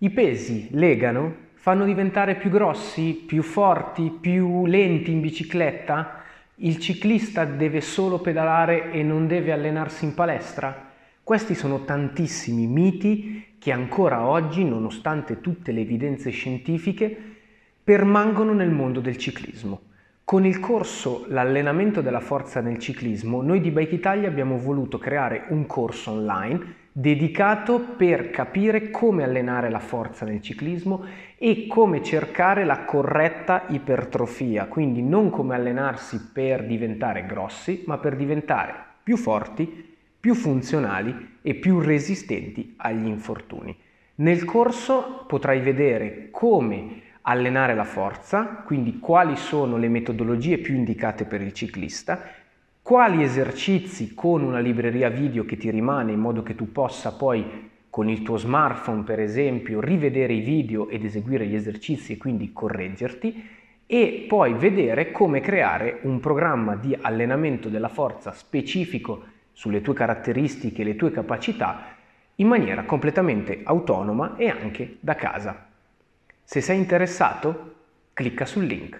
I pesi legano, fanno diventare più grossi, più forti, più lenti in bicicletta? Il ciclista deve solo pedalare e non deve allenarsi in palestra? Questi sono tantissimi miti che ancora oggi, nonostante tutte le evidenze scientifiche, permangono nel mondo del ciclismo. Con il corso L'allenamento della forza nel ciclismo, noi di Bike Italia abbiamo voluto creare un corso online dedicato per capire come allenare la forza nel ciclismo e come cercare la corretta ipertrofia, quindi non come allenarsi per diventare grossi, ma per diventare più forti, più funzionali e più resistenti agli infortuni. Nel corso potrai vedere come allenare la forza, quindi quali sono le metodologie più indicate per il ciclista quali esercizi con una libreria video che ti rimane in modo che tu possa poi con il tuo smartphone per esempio rivedere i video ed eseguire gli esercizi e quindi correggerti e poi vedere come creare un programma di allenamento della forza specifico sulle tue caratteristiche e le tue capacità in maniera completamente autonoma e anche da casa. Se sei interessato, clicca sul link.